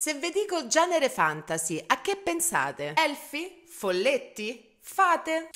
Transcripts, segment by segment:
Se vi dico genere fantasy, a che pensate? Elfi? Folletti? Fate?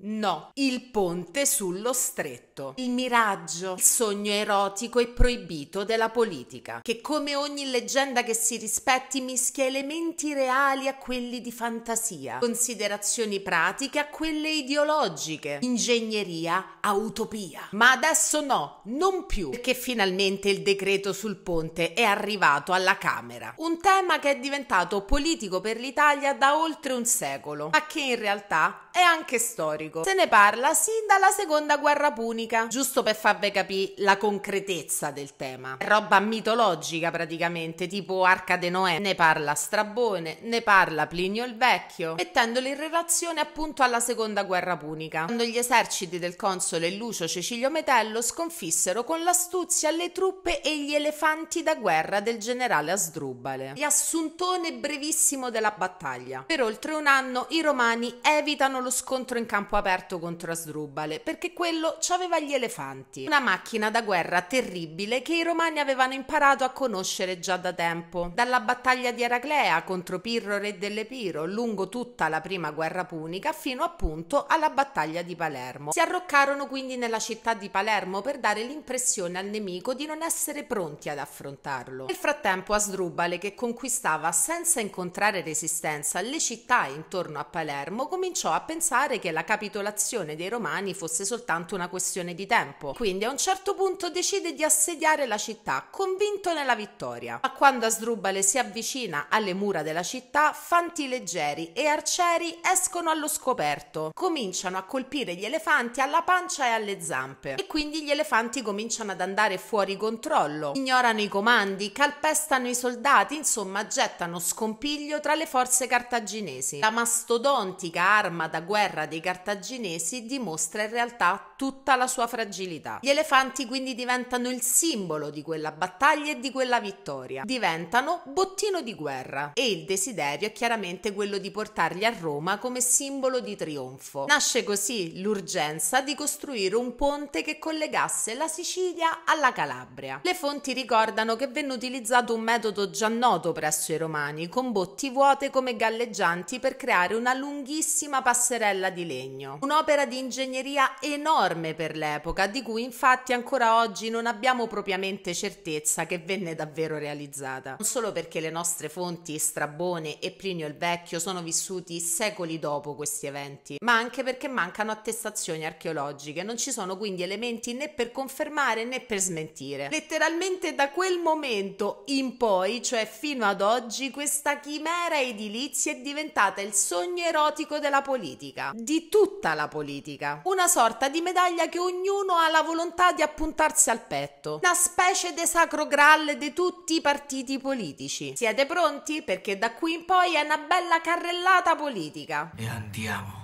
No, il ponte sullo stretto, il miraggio, il sogno erotico e proibito della politica, che come ogni leggenda che si rispetti mischia elementi reali a quelli di fantasia, considerazioni pratiche a quelle ideologiche, ingegneria a utopia. Ma adesso no, non più, perché finalmente il decreto sul ponte è arrivato alla Camera, un tema che è diventato politico per l'Italia da oltre un secolo, ma che in realtà e anche storico. Se ne parla sin dalla seconda guerra punica, giusto per farvi capire la concretezza del tema. È roba mitologica praticamente, tipo Arca de Noè. Ne parla Strabone, ne parla Plinio il Vecchio, mettendolo in relazione appunto alla seconda guerra punica, quando gli eserciti del console Lucio Cecilio Metello sconfissero con l'astuzia le truppe e gli elefanti da guerra del generale Asdrubale. Riassuntone brevissimo della battaglia. Per oltre un anno i romani evitano lo lo scontro in campo aperto contro Asdrubale, perché quello ci aveva gli elefanti, una macchina da guerra terribile che i romani avevano imparato a conoscere già da tempo. Dalla battaglia di Eraclea contro Pirro re dell'Epiro, lungo tutta la prima guerra punica, fino appunto alla battaglia di Palermo. Si arroccarono quindi nella città di Palermo per dare l'impressione al nemico di non essere pronti ad affrontarlo. Nel frattempo Asdrubale, che conquistava senza incontrare resistenza le città intorno a Palermo, cominciò a pensare pensare che la capitolazione dei romani fosse soltanto una questione di tempo. Quindi a un certo punto decide di assediare la città, convinto nella vittoria. Ma quando Asdrubale si avvicina alle mura della città, fanti leggeri e arcieri escono allo scoperto, cominciano a colpire gli elefanti alla pancia e alle zampe e quindi gli elefanti cominciano ad andare fuori controllo, ignorano i comandi, calpestano i soldati, insomma gettano scompiglio tra le forze cartaginesi. La mastodontica arma da ostinata guerra dei cartaginesi dimostra in realtà tutta la sua fragilità. Gli elefanti quindi diventano il simbolo di quella battaglia e di quella vittoria. Diventano bottino di guerra e il desiderio è chiaramente quello di portarli a Roma come simbolo di trionfo. Nasce così l'urgenza di costruire un ponte che collegasse la Sicilia alla Calabria. Le fonti ricordano che venne utilizzato un metodo già noto presso i romani, con botti vuote come galleggianti per creare una lunghissima passata passerella di legno. Un'opera di ingegneria enorme per l'epoca, di cui infatti ancora oggi non abbiamo propriamente certezza che venne davvero realizzata. Non solo perché le nostre fonti, Strabone e Plinio il Vecchio, sono vissuti secoli dopo questi eventi, ma anche perché mancano attestazioni archeologiche, non ci sono quindi elementi né per confermare né per smentire. Letteralmente da quel momento in poi, cioè fino ad oggi, questa chimera edilizia è diventata il sogno erotico della politica politica, di tutta la politica, una sorta di medaglia che ognuno ha la volontà di appuntarsi al petto, una specie di sacro graal di tutti i partiti politici. Siete pronti? Perché da qui in poi è una bella carrellata politica. E andiamo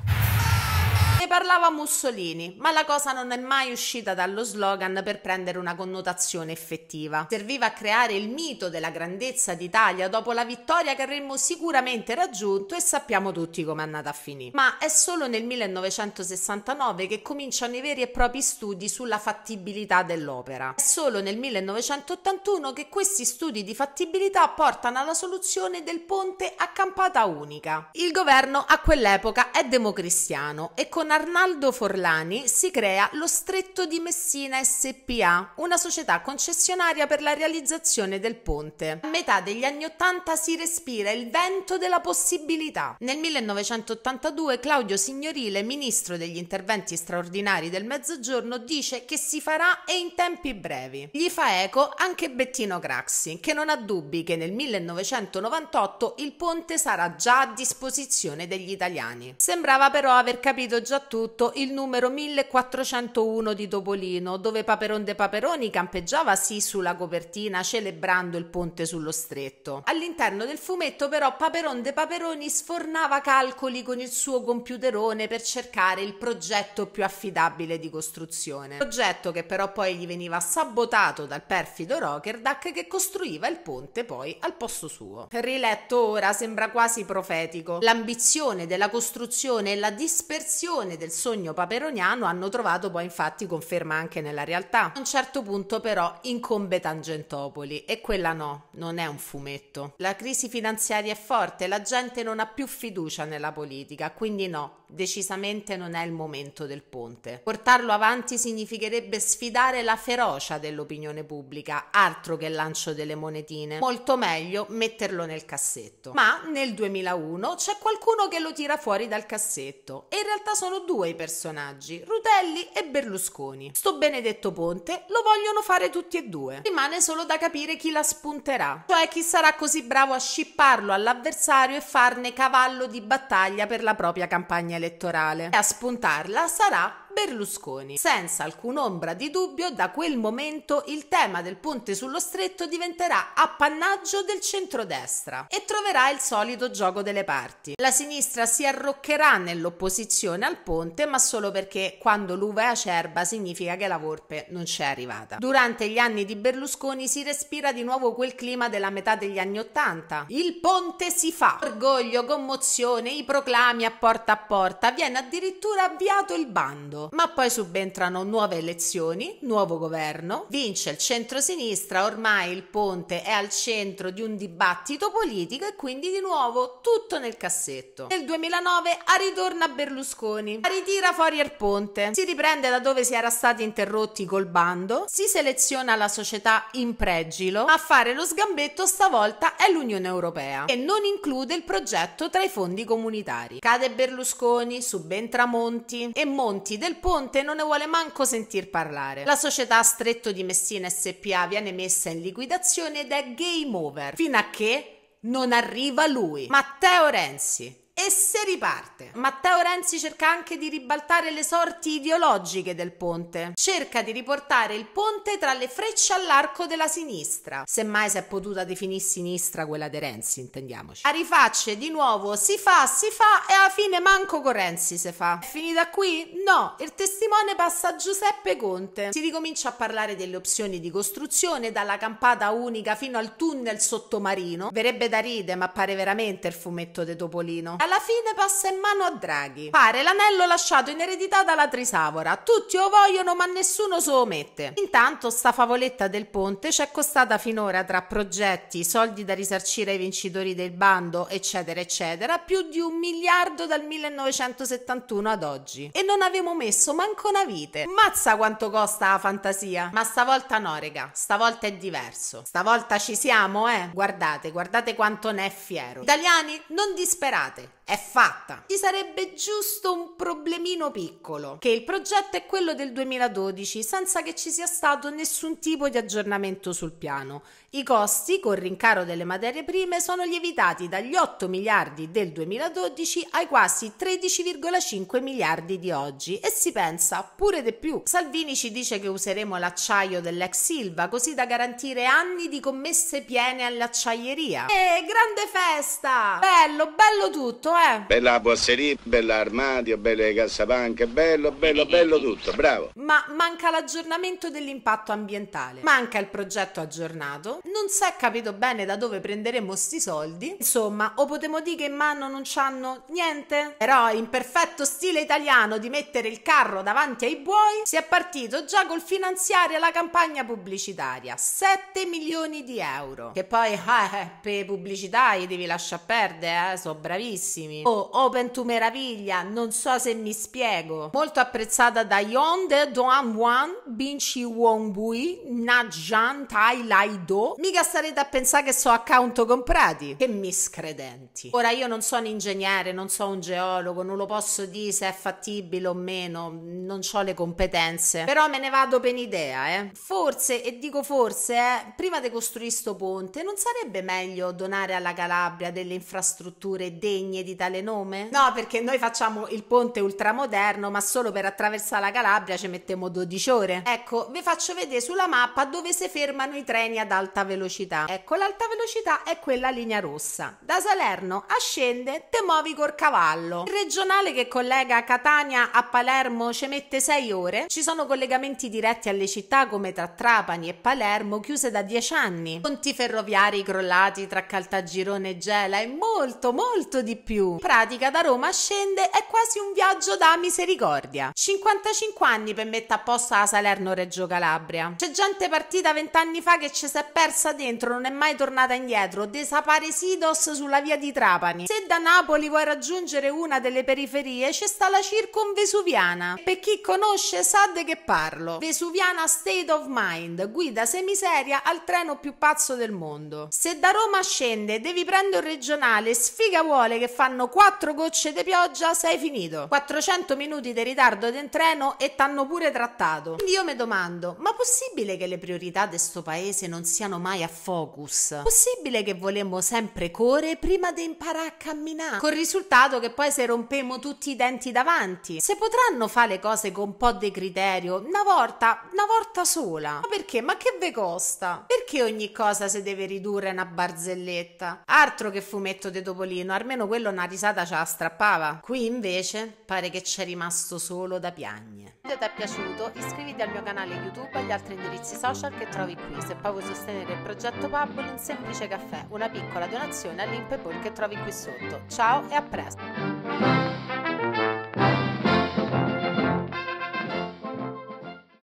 ne parlava Mussolini, ma la cosa non è mai uscita dallo slogan per prendere una connotazione effettiva. Serviva a creare il mito della grandezza d'Italia dopo la vittoria che avremmo sicuramente raggiunto e sappiamo tutti com'è andata a finire. Ma è solo nel 1969 che cominciano i veri e propri studi sulla fattibilità dell'opera. È solo nel 1981 che questi studi di fattibilità portano alla soluzione del ponte a campata unica. Il governo a quell'epoca è democristiano e con Arnaldo Forlani si crea lo Stretto di Messina SPA, una società concessionaria per la realizzazione del ponte. A metà degli anni Ottanta si respira il vento della possibilità. Nel 1982 Claudio Signorile, ministro degli interventi straordinari del Mezzogiorno, dice che si farà e in tempi brevi. Gli fa eco anche Bettino Craxi, che non ha dubbi che nel 1998 il ponte sarà già a disposizione degli italiani. Sembrava però aver capito già soprattutto il numero 1401 di Topolino, dove Paperon de Paperoni campeggiava sì sulla copertina celebrando il ponte sullo stretto. All'interno del fumetto però Paperon de Paperoni sfornava calcoli con il suo computerone per cercare il progetto più affidabile di costruzione. Progetto che però poi gli veniva sabotato dal perfido Rockerdack che costruiva il ponte poi al posto suo. Riletto ora sembra quasi profetico. L'ambizione della costruzione e la dispersione visione del sogno paperoniano hanno trovato poi infatti conferma anche nella realtà. A un certo punto però incombe Tangentopoli e quella no, non è un fumetto. La crisi finanziaria è forte, la gente non ha più fiducia nella politica, quindi no, decisamente non è il momento del ponte. Portarlo avanti significherebbe sfidare la ferocia dell'opinione pubblica, altro che il lancio delle monetine. Molto meglio metterlo nel cassetto. Ma nel 2001 c'è qualcuno che lo tira fuori dal cassetto e in realtà sono due i personaggi, Rutelli e Berlusconi. Sto benedetto ponte lo vogliono fare tutti e due. Rimane solo da capire chi la spunterà, cioè chi sarà così bravo a scipparlo all'avversario e farne cavallo di battaglia per la propria campagna campagna elettorale e a spuntarla sarà Berlusconi. Senza alcun'ombra di dubbio, da quel momento il tema del ponte sullo stretto diventerà appannaggio del centrodestra e troverà il solito gioco delle parti. La sinistra si arroccherà nell'opposizione al ponte, ma solo perché quando l'uva è acerba significa che la volpe non c'è arrivata. Durante gli anni di Berlusconi si respira di nuovo quel clima della metà degli anni Ottanta. Il ponte si fa! Orgoglio, commozione, i proclami a porta a porta, viene addirittura avviato il bando. Ma poi subentrano nuove elezioni, nuovo governo, vince il centro-sinistra, ormai il ponte è al centro di un dibattito politico e quindi di nuovo tutto nel cassetto. Nel 2009 ritorna Berlusconi, ritira fuori il ponte, si riprende da dove si era stati interrotti col bando, si seleziona la società in pregilo, a fare lo sgambetto stavolta è l'Unione Europea, e non include il progetto tra i fondi comunitari. Cade Berlusconi, subentra Monti e Monti del del ponte non ne vuole manco sentir parlare. La società Stretto di Messina SPA viene messa in liquidazione ed è game over, fino a che non arriva lui, Matteo Renzi e se riparte. Matteo Renzi cerca anche di ribaltare le sorti ideologiche del ponte. Cerca di riportare il ponte tra le frecce all'arco della sinistra. Semmai si è potuta definire sinistra quella di Renzi, intendiamoci. A rifacce di nuovo si fa, si fa e alla fine manco con Renzi si fa. È finita qui? No, il testimone passa a Giuseppe Conte. Si ricomincia a parlare delle opzioni di costruzione dalla campata unica fino al tunnel sottomarino. Verrebbe da ride, ma pare veramente il fumetto di Topolino alla fine passa in mano a Draghi. Pare l'anello lasciato in eredità dalla Trisavora. Tutti lo vogliono ma nessuno se lo mette. Intanto sta favoletta del ponte ci è costata finora tra progetti, soldi da risarcire ai vincitori del bando, eccetera, eccetera, più di un miliardo dal 1971 ad oggi. E non avevo messo manco una vite. Mazza quanto costa la fantasia. Ma stavolta no, rega, stavolta è diverso. Stavolta ci siamo, eh? Guardate, guardate quanto ne è fiero. Italiani, non disperate è fatta. Ci sarebbe giusto un problemino piccolo, che il progetto è quello del 2012, senza che ci sia stato nessun tipo di aggiornamento sul piano i costi, con rincaro delle materie prime, sono lievitati dagli 8 miliardi del 2012 ai quasi 13,5 miliardi di oggi e si pensa pure di più. Salvini ci dice che useremo l'acciaio dell'ex Silva così da garantire anni di commesse piene all'acciaieria. E grande festa! Bello, bello tutto, eh! Bella boasseria, bella armadio, belle cassapanche, bello, bello, bello tutto, bravo! Ma manca l'aggiornamento dell'impatto ambientale, manca il progetto aggiornato, non si è capito bene da dove prenderemo sti soldi. Insomma, o potremmo dire che in mano non c'hanno niente? Però in perfetto stile italiano di mettere il carro davanti ai buoi, si è partito già col finanziare la campagna pubblicitaria. 7 milioni di euro. Che poi, eh, eh, per pubblicità gli devi lasciar perdere, eh, sono bravissimi. Oh, Open to Meraviglia, non so se mi spiego. Molto apprezzata da Yonde Doan Wan, Binchi Wong Bui, Najan Tai Lai Do, mica starete a pensare che so account comprati. Che miscredenti. Ora io non sono un ingegnere, non sono un geologo, non lo posso dire se è fattibile o meno, non ho le competenze. Però me ne vado per idea, eh. Forse, e dico forse, eh, prima di costruire sto ponte, non sarebbe meglio donare alla Calabria delle infrastrutture degne di tale nome? No, perché noi facciamo il ponte ultramoderno, ma solo per attraversare la Calabria ci mettiamo 12 ore. Ecco, vi faccio vedere sulla mappa dove si fermano i treni ad alta velocità. Ecco, l'alta velocità è quella linea rossa. Da Salerno a Scende te muovi col cavallo. Il regionale che collega Catania a Palermo ci mette 6 ore. Ci sono collegamenti diretti alle città come tra Trapani e Palermo chiuse da 10 anni. Ponti ferroviari crollati tra Caltagirone e Gela e molto molto di più. In pratica da Roma a Scende è quasi un viaggio da misericordia. 55 anni per mettere a posto la Salerno-Reggio Calabria. C'è gente partita 20 anni fa che ci si è persa persa dentro, non è mai tornata indietro, Desaparecidos sulla via di Trapani. Se da Napoli vuoi raggiungere una delle periferie, c'è sta la circonvesuviana. Per chi conosce sa di che parlo. Vesuviana State of Mind, guida semiseria al treno più pazzo del mondo. Se da Roma scende, devi prendere un regionale, sfiga vuole che fanno quattro gocce di pioggia, sei finito. 400 minuti di ritardo del treno e t'hanno pure trattato. Quindi io mi domando, ma possibile che le priorità di sto paese non siano stanno mai a focus. Possibile che volemmo sempre correre prima di imparare a camminare, col risultato che poi se rompemo tutti i denti davanti. Se potranno fare le cose con un po' di criterio, una volta, una volta sola. Ma perché? Ma che ve costa? Perché ogni cosa si deve ridurre a una barzelletta? Altro che fumetto di Topolino, almeno quello una risata ce la strappava. Qui invece pare che c'è rimasto solo da piagne. Se ti è piaciuto iscriviti al mio canale YouTube e agli altri indirizzi social che trovi qui. Se poi vuoi sostenere sostenere il progetto Pub un semplice caffè, una piccola donazione al che trovi qui sotto. Ciao e a presto!